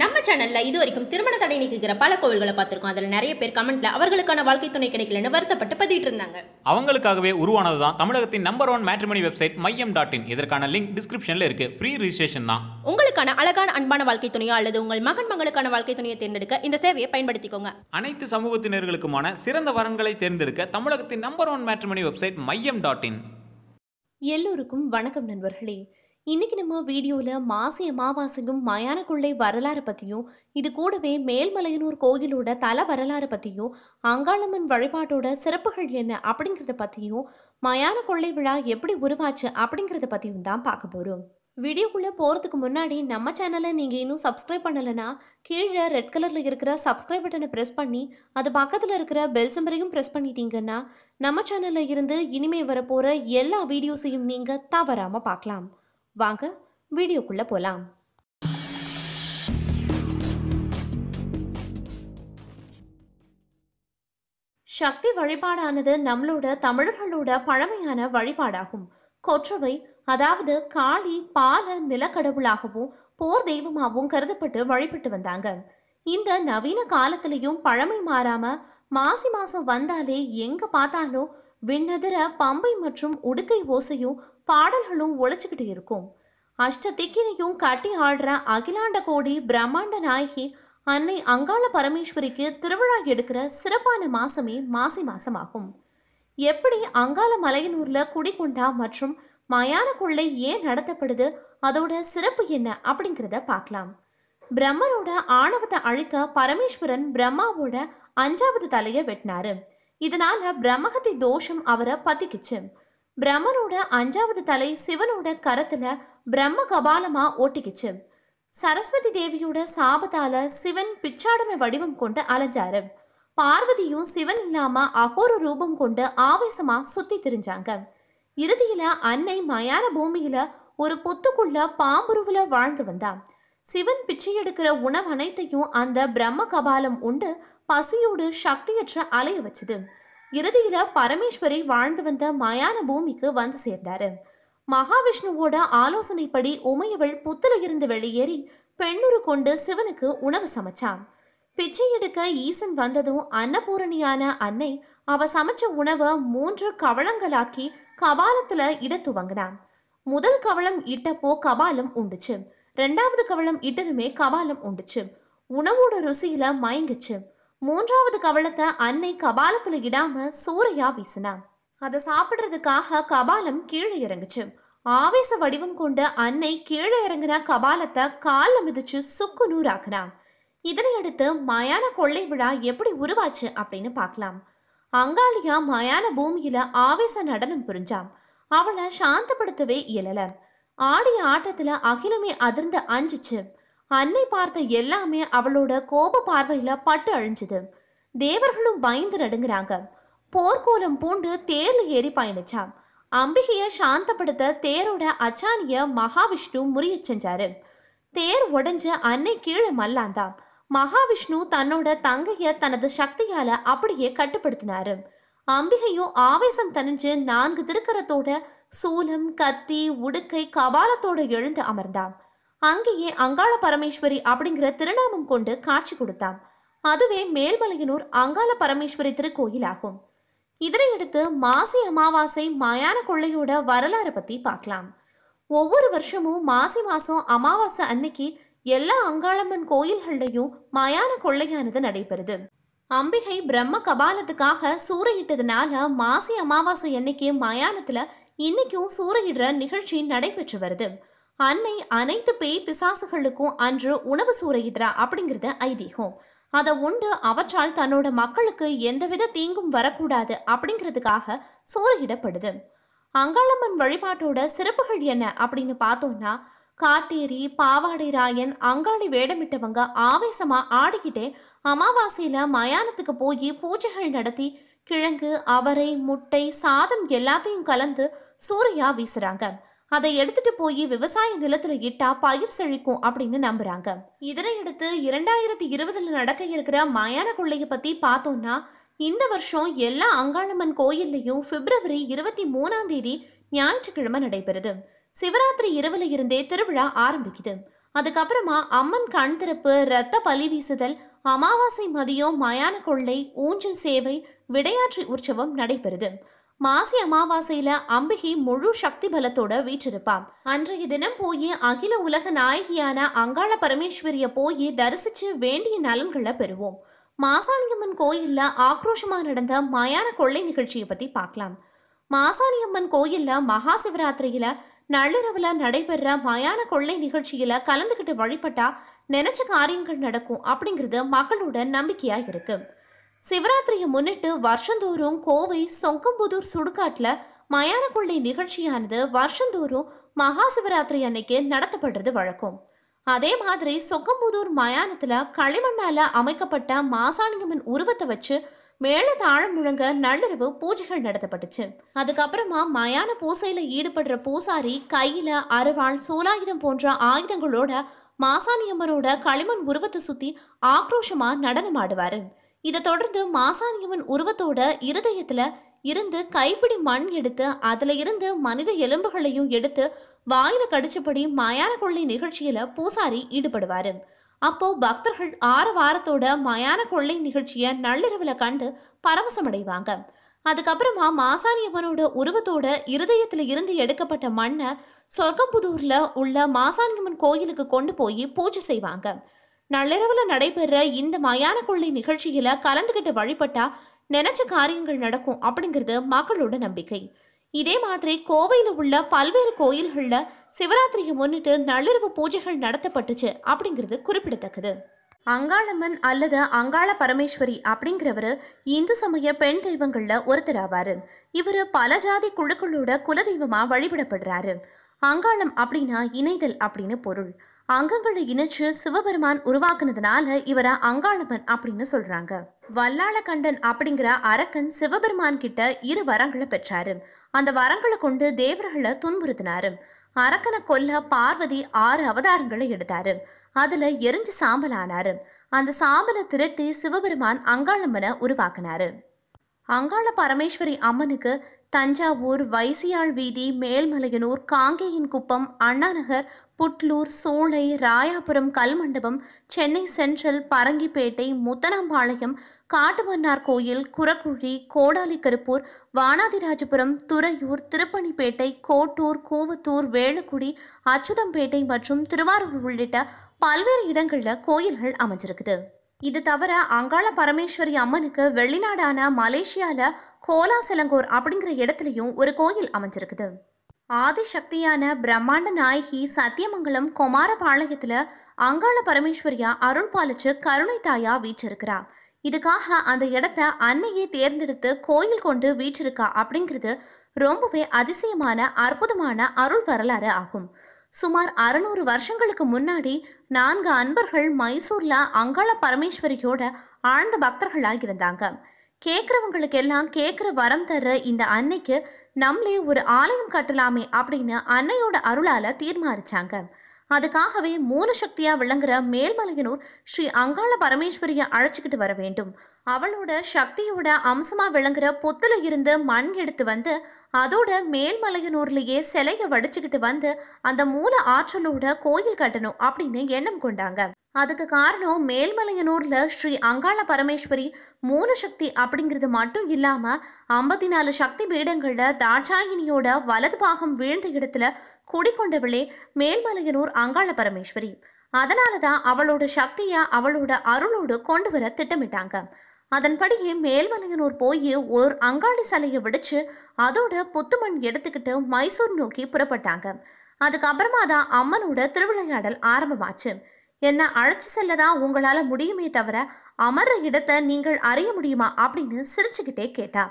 நம்ம சேனலில் இது வரைக்கும் திருமண தடை நீக்குகிற பல கோவில்களை பார்த்துருக்கோம் அதில் நிறைய பேர் கமெண்ட்ல அவர்களுக்கான வாழ்க்கை துணை கிடைக்கலன்னு வருத்தப்பட்டு பதிவிட்டு இருந்தாங்க அவங்களுக்காகவே உருவானது தான் தமிழகத்தின் number one matrimony website Maiyam dot in இதற்கான லிங்க் டிஸ்கிரிப்ஷனில் இருக்கு ஃப்ரீ ரிஜிஸ்ட்ரேஷன் தான் உங்களுக்கான அழகான அன்பான வாழ்க்கை துணையோ அல்லது உங்கள் மகன் மகளுக்கான வாழ்க்கை துணையை தேர்ந்தெடுக்க இந்த சேவையை பயன்படுத்திக்கோங்க அனைத்து சமூகத்தினர்களுக்குமான சிறந்த வரன்களை தேர்ந்தெடுக்க தமிழகத்தின் number one matrimony website Maiyam dot in எல்லோருக்கும் வணக்கம் நண்பர்களே இன்னைக்கு நம்ம வீடியோவில் மாசி அமாவாசையும் மயான கொள்ளை வரலாறு பற்றியும் இது கூடவே மேல்மலையனூர் கோயிலோட தல வரலாறு பற்றியும் அங்காளம்மன் வழிபாட்டோட சிறப்புகள் என்ன அப்படிங்கிறத பற்றியும் மயான கொள்ளை விழா எப்படி உருவாச்சு அப்படிங்கிறத பற்றியும் தான் பார்க்க போகிறோம் வீடியோக்குள்ளே போகிறதுக்கு முன்னாடி நம்ம சேனலை நீங்கள் இன்னும் சப்ஸ்கிரைப் பண்ணலைன்னா கீழே ரெட் கலரில் இருக்கிற சப்ஸ்கிரைப் பட்டனை ப்ரெஸ் பண்ணி அது பக்கத்தில் இருக்கிற பெல் சம்பரையும் ப்ரெஸ் பண்ணிட்டீங்கன்னா நம்ம சேனலில் இருந்து இனிமேல் வரப்போகிற எல்லா வீடியோஸையும் நீங்கள் தவறாமல் பார்க்கலாம் வாங்க வீடியோக்குள்ளே போகலாம் சக்தி வழிபாடானது நம்மளோட தமிழர்களோட பழமையான வழிபாடாகும் கொற்றவை அதாவது காளி பால நிலக்கடவுளாகவும் போர் தெய்வமாகவும் கருதப்பட்டு வழிபட்டு வந்தாங்க இந்த நவீன காலத்திலையும் பழமை மாறாம மாசி மாசம் வந்தாலே எங்க பார்த்தாலும் விண்ணதிர பம்பை மற்றும் உடுக்கை ஓசையும் பாடல்களும் ஒழிச்சுக்கிட்டு இருக்கும் அஷ்ட திக்கினையும் கட்டி ஆடுற அகிலாண்ட கோடி பிரம்மாண்ட நாயகி அன்னை அங்காள பரமேஸ்வரிக்கு திருவிழா எடுக்கிற சிறப்பான மாசமே மாசி மாசமாகும் எப்படி அங்காள மலையனூர்ல குடிகொண்டா மற்றும் மயான கொள்ளை ஏன் நடத்தப்படுது அதோட சிறப்பு என்ன அப்படிங்கிறத பார்க்கலாம் பிரம்மனோட ஆணவத்தை அழிக்க பரமேஸ்வரன் பிரம்மாவோட அஞ்சாவது தலையை வெட்டினாரு இதனால பிரம்மகத்தி தோஷம் அவரை பத்திக்குச்சு பிரம்மனோட அஞ்சாவது தலை சிவனோட கரத்துல பிரம்ம கபாலமா ஓட்டிக்கிச்சு சரஸ்வதி தேவியோட சாபத்தால சிவன் பிச்சாடன வடிவம் கொண்டு அலைஞ்சாரு பார்வதியும் சிவன் இல்லாம அகோர ரூபம் கொண்டு ஆவேசமா சுத்தி திரிஞ்சாங்க இறுதியில அன்னை மயான பூமியில ஒரு பொத்துக்குள்ள பாம்புருவுல வாழ்ந்து வந்தா சிவன் பிச்சை எடுக்கிற உணவு அனைத்தையும் அந்த பிரம்ம கபாலம் உண்டு பசியோடு சக்தியற்ற அலைய வச்சுது இறுதியில பரமேஸ்வரி வாழ்ந்து வந்த மயான பூமிக்கு வந்து சேர்ந்தாரு மகாவிஷ்ணுவோட ஆலோசனைப்படி உமையவள் புத்துல இருந்து வெளியேறி பெண்ணுரு கொண்டு சிவனுக்கு உணவு சமைச்சான் பிச்சை எடுக்க ஈசன் வந்ததும் அன்னபூரணியான அன்னை அவ சமைச்ச உணவை மூன்று கவளங்களாக்கி கபாலத்துல இட துவங்கினான் முதல் கவளம் இட்டப்போ கபாலம் உண்டுச்சு ரெண்டாவது கவளம் இட்டதுமே கபாலம் உண்டுச்சு உணவோட ருசியில மயங்குச்சு மூன்றாவது கவளத்தை அன்னை கபாலத்துல இடாம சூறையா வீசினா அதை சாப்பிட்றதுக்காக கபாலம் கீழே இறங்குச்சு ஆவேச வடிவம் கொண்ட அன்னை கீழே இறங்கின கபாலத்தை காலில் மிதிச்சு சுக்கு நூறாக்குனா இதனையடுத்து மயான கொள்ளை விழா எப்படி உருவாச்சு அப்படின்னு பார்க்கலாம் அங்காளியா மயான பூமியில ஆவேச நடனம் புரிஞ்சாம் அவளை சாந்தப்படுத்தவே இயலல ஆடிய ஆட்டத்துல அகிலமே அதிர்ந்து அஞ்சிச்சு அன்னை பார்த்த எல்லாமே அவளோட கோப பார்வையில பட்டு அழிஞ்சுது தேவர்களும் பயந்து நடுங்கிறாங்க போர்க்கோலம் பூண்டு தேர்ல ஏறி பயணிச்சான் அம்பிகையை சாந்தப்படுத்த தேரோட அச்சானிய மகாவிஷ்ணு முறிய செஞ்சாரு தேர் உடஞ்ச அன்னை கீழே மல்லாந்தான் மகாவிஷ்ணு தன்னோட தங்கைய தனது சக்தியால அப்படியே கட்டுப்படுத்தினாரு அம்பிகையும் ஆவேசம் தனிஞ்சு நான்கு திருக்கரத்தோட சூலம் கத்தி உடுக்கை கபாலத்தோட எழுந்து அமர்ந்தான் அங்கேயே அங்காள பரமேஸ்வரி அப்படிங்கிற திருநாமம் கொண்டு காட்சி கொடுத்தாம் அதுவே மேல்மலையனூர் அங்காள பரமேஸ்வரி திருக்கோயிலாகும் இதனையடுத்து மாசி அமாவாசை மயான கொள்ளையோட வரலாறு பற்றி பார்க்கலாம் ஒவ்வொரு வருஷமும் மாசி மாதம் அமாவாசை அன்னைக்கு எல்லா அங்காளம்மன் கோயில்கள்லையும் மயான கொள்ளையானது நடைபெறுது அம்பிகை பிரம்ம கபாலத்துக்காக சூறையிட்டதுனால மாசி அமாவாசை அன்னைக்கு மயானத்தில் இன்னைக்கும் சூறையிடுற நிகழ்ச்சி நடைபெற்று வருது அன்னை அனைத்து பேய் பிசாசுகளுக்கும் அன்று உணவு சூறையிடுறா அப்படிங்கிறது ஐதீகம் அதை உண்டு அவற்றால் தன்னோட மக்களுக்கு எந்தவித தீங்கும் வரக்கூடாது அப்படிங்கிறதுக்காக சூறையிடப்படுது அங்காளம்மன் வழிபாட்டோட சிறப்புகள் என்ன அப்படின்னு பார்த்தோம்னா காட்டேரி பாவாடை ராயன் அங்காளி வேடமிட்டவங்க ஆவேசமா ஆடிக்கிட்டே அமாவாசையில மயானத்துக்கு போய் பூஜைகள் நடத்தி கிழங்கு அவரை முட்டை சாதம் எல்லாத்தையும் கலந்து சூறையா வீசுறாங்க அதை எடுத்துட்டு போய் விவசாய நிலத்துல இட்டா பயிர் செழிக்கும் அப்படின்னு நம்புறாங்க இதனையடுத்து இரண்டாயிரத்தி இருபதுல நடக்க இருக்கிற மயான கொள்ளையை பத்தி பார்த்தோம்னா இந்த வருஷம் எல்லா அங்காளம்மன் கோயில்லையும் பிப்ரவரி இருபத்தி மூணாம் தேதி ஞாயிற்றுக்கிழமை நடைபெறுது சிவராத்திரி இரவுல இருந்தே திருவிழா ஆரம்பிக்குது அதுக்கப்புறமா அம்மன் கண் திறப்பு இரத்த பலி வீசுதல் அமாவாசை மதியம் மயான கொள்ளை ஊஞ்சல் சேவை விடையாற்றி உற்சவம் நடைபெறுது மாசி அமாவாசையில அம்பிகை முழு சக்தி பலத்தோட வீற்றிருப்பாம் அன்றைய தினம் போய் அகில உலக நாயகியான அங்காள பரமேஸ்வரிய போய் தரிசிச்சு வேண்டிய நலன்களை பெறுவோம் மாசாணியம்மன் கோயில்ல ஆக்ரோஷமா நடந்த மயான கொள்ளை நிகழ்ச்சியை பத்தி பார்க்கலாம் மாசாணியம்மன் கோயில்ல மகா சிவராத்திரியில நள்ளிரவுல நடைபெற மயான கொள்ளை நிகழ்ச்சியில கலந்துகிட்டு வழிபட்டா நினைச்ச காரியங்கள் நடக்கும் அப்படிங்கிறது மக்களோட நம்பிக்கையா இருக்கு சிவராத்திரியை முன்னிட்டு வருஷந்தோறும் கோவை சொங்கம்புதூர் சுடுகாட்டில் மயான கொள்ளை நிகழ்ச்சியானது வருஷந்தோறும் மகா சிவராத்திரி அன்னைக்கு நடத்தப்படுறது வழக்கம் அதே மாதிரி சொக்கம்புதூர் மயானத்தில் களிமண்ணால் அமைக்கப்பட்ட மாசாணியம்மன் உருவத்தை வச்சு மேல தாழம் முழங்க நள்ளிரவு பூஜைகள் நடத்தப்பட்டுச்சு அதுக்கப்புறமா மயான பூசையில் ஈடுபடுற பூசாரி கையில் அருவாள் சூலாயுதம் போன்ற ஆயுதங்களோட மாசாணியம்மனோட களிமண் உருவத்தை சுற்றி ஆக்ரோஷமாக நடனம் ஆடுவார் இதை தொடர்ந்து மாசாணியவன் உருவத்தோட இருதயத்துல இருந்து கைப்பிடி மண் எடுத்து அதுல இருந்து மனித எலும்புகளையும் எடுத்து வாயில கடிச்சபடி மயான கொள்ளை நிகழ்ச்சியில பூசாரி ஈடுபடுவாரு அப்போ பக்தர்கள் ஆறு வாரத்தோட மயான கொள்ளை நிகழ்ச்சியை நள்ளிரவுல கண்டு பரவசம் அடைவாங்க அதுக்கப்புறமா மாசாணியம்மனோட உருவத்தோட இருதயத்தில் இருந்து எடுக்கப்பட்ட மண்ணை சொர்க்கம்புதூரில் உள்ள மாசாணியம்மன் கோயிலுக்கு கொண்டு போய் பூஜை செய்வாங்க நள்ளிரவுல நடைபெற இந்த மயான கொள்ளை நிகழ்ச்சியில் கலந்துக்கிட்டு வழிபட்டா நினைச்ச காரியங்கள் நடக்கும் அப்படிங்கிறது மக்களோட நம்பிக்கை இதே மாதிரி கோவையில் உள்ள பல்வேறு கோயில்களில் சிவராத்திரியை முன்னிட்டு நள்ளிரவு பூஜைகள் நடத்தப்பட்டுச்சு அப்படிங்கிறது குறிப்பிடத்தக்கது அங்காளம்மன் அல்லது அங்காள பரமேஸ்வரி அப்படிங்கிறவர் இந்து சமய பெண் தெய்வங்களில் ஒருத்தர் ஆவார் இவர் பல ஜாதி குழுக்களோட குலதெய்வமாக வழிபடப்படுறாரு அங்காளம் அப்படின்னா இணைதல் அப்படின்னு பொருள் அங்கங்களை இணைச்சு சிவபெருமான் உருவாக்குனதுனால இவர அங்காளவன் அப்படின்னு சொல்றாங்க வல்லாள கண்டன் அப்படிங்கிற அரக்கன் சிவபெருமான் கிட்ட இரு வரங்களை பெற்றாரு அந்த வரங்களை கொண்டு தேவர்களை துன்புறுத்தினாரு அரக்கனை கொல்ல பார்வதி ஆறு அவதாரங்களை எடுத்தாரு அதுல எரிஞ்சு சாம்பல் ஆனாரு அந்த சாம்பலை திரட்டி சிவபெருமான் அங்காளம்மனை உருவாக்கினாரு அங்காள பரமேஸ்வரி அம்மனுக்கு தஞ்சாவூர் வைசியாள் வீதி மேல்மலையனூர் காங்கேயின் குப்பம் அண்ணாநகர் புட்லூர் சோலை ராயாபுரம் கல்மண்டபம் சென்னை சென்ட்ரல் பரங்கிப்பேட்டை முத்தனாம்பாளையம் காட்டுமன்னார் கோயில் குரக்குழி கோடாலிக்கருப்பூர் வானாதிராஜபுரம் துறையூர் திருப்பணிப்பேட்டை கோட்டூர் கூவத்தூர் வேலுக்குடி அச்சுதம்பேட்டை மற்றும் திருவாரூர் உள்ளிட்ட பல்வேறு இடங்களில் கோயில்கள் அமைஞ்சிருக்குது இது தவிர அங்காள பரமேஸ்வரி அம்மனுக்கு வெளிநாடான மலேசியாவில் கோலாசலங்கூர் அப்படிங்கிற இடத்துலையும் ஒரு கோயில் அமைஞ்சிருக்குது ஆதிசக்தியான பிரம்மாண்ட நாயகி சத்தியமங்கலம் குமார பாளையத்துல அங்காள பரமேஸ்வரியா அருள் பாலிச்சு கருணை தாயா வீச்சிருக்கிறா இதுக்காக அந்த இடத்த அன்னையே தேர்ந்தெடுத்து கோயில் கொண்டு வீச்சிருக்கா அப்படிங்கிறது ரொம்பவே அதிசயமான அற்புதமான அருள் வரலாறு ஆகும் சுமார் அறுநூறு வருஷங்களுக்கு முன்னாடி நான்கு அன்பர்கள் மைசூரில் அங்காள பரமேஸ்வரியோட ஆழ்ந்த பக்தர்களாக இருந்தாங்க கேட்குறவங்களுக்கு எல்லாம் கேட்குற வரம் தர்ற இந்த அன்னைக்கு நம்மளே ஒரு ஆலயம் கட்டலாமே அப்படின்னு அன்னையோட அருளால் தீர்மானிச்சாங்க அதுக்காகவே மூல சக்தியாக விளங்குற மேல்மலையனூர் ஸ்ரீ அங்காள பரமேஸ்வரியை அழைச்சிக்கிட்டு வர வேண்டும் அவளோட சக்தியோட அம்சமாக விளங்குற பொத்தில் இருந்து மண் எடுத்து வந்து அதோட மேல்மலையனூர்லேயே சிலையை வடிச்சுக்கிட்டு வந்து அந்த மூல ஆற்றலோட கோயில் கட்டணும் அப்படின்னு எண்ணம் கொண்டாங்க அதுக்கு காரணம் மேல்மலையனூரில் ஸ்ரீ அங்காள பரமேஸ்வரி சக்தி அப்படிங்கிறது மட்டும் இல்லாமல் ஐம்பத்தி நாலு சக்தி பீடங்களில் தாட்சாயினியோட வலது பாகம் வீழ்ந்த இடத்துல குடிக்கொண்டவளே மேல்மலையனூர் அங்காள பரமேஸ்வரி அதனாலதான் தான் அவளோட சக்தியை அவளோட அருளோடு கொண்டு வர திட்டமிட்டாங்க அதன்படியே மேல்மலையனூர் போய் ஒரு அங்காளி சிலையை விடுச்சு அதோட புத்துமண் எடுத்துக்கிட்டு மைசூர் நோக்கி புறப்பட்டாங்க அதுக்கப்புறமா தான் அம்மனோட திருவிளையாடல் ஆரம்பமாச்சு என்னை அழைச்சி செல்ல தான் உங்களால் முடியுமே தவிர அமர்ற இடத்தை நீங்கள் அறிய முடியுமா அப்படின்னு சிரிச்சுக்கிட்டே கேட்டா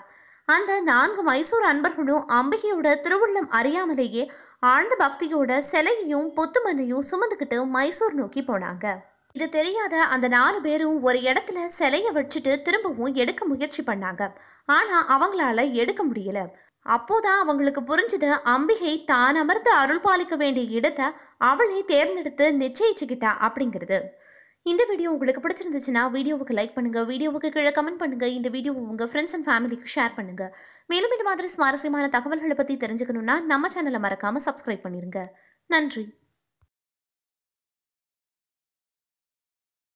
அந்த நான்கு மைசூர் அன்பர்களும் அம்பிகையோட திருவுள்ளம் அறியாமலேயே ஆழ்ந்த பக்தியோட சிலையையும் பொத்துமண்ணையும் சுமந்துக்கிட்டு மைசூர் நோக்கி போனாங்க இது தெரியாத அந்த நாலு பேரும் ஒரு இடத்துல சிலையை வச்சுட்டு திரும்பவும் எடுக்க முயற்சி பண்ணாங்க ஆனால் அவங்களால எடுக்க முடியல அப்போதான் அவங்களுக்கு புரிஞ்சது அம்பிகை தான் அமர்ந்து அருள் பாலிக்க வேண்டிய இடத்தை அவளே தேர்ந்தெடுத்து நிச்சயிச்சுக்கிட்டா அப்படிங்கிறது இந்த வீடியோ உங்களுக்கு பிடிச்சிருந்துச்சுன்னா வீடியோவுக்கு லைக் பண்ணுங்கள் வீடியோவுக்கு கீழே கமெண்ட் பண்ணுங்கள் இந்த வீடியோவை உங்கள் ஃப்ரெண்ட்ஸ் அண்ட் ஃபேமிலிக்கு ஷேர் பண்ணுங்கள் மேலும் இந்த மாதிரி சுவாரஸ்யமான தகவல்களை பற்றி தெரிஞ்சுக்கணுன்னா நம்ம சேனலை மறக்காமல் சப்ஸ்கிரைப் பண்ணிடுங்க நன்றி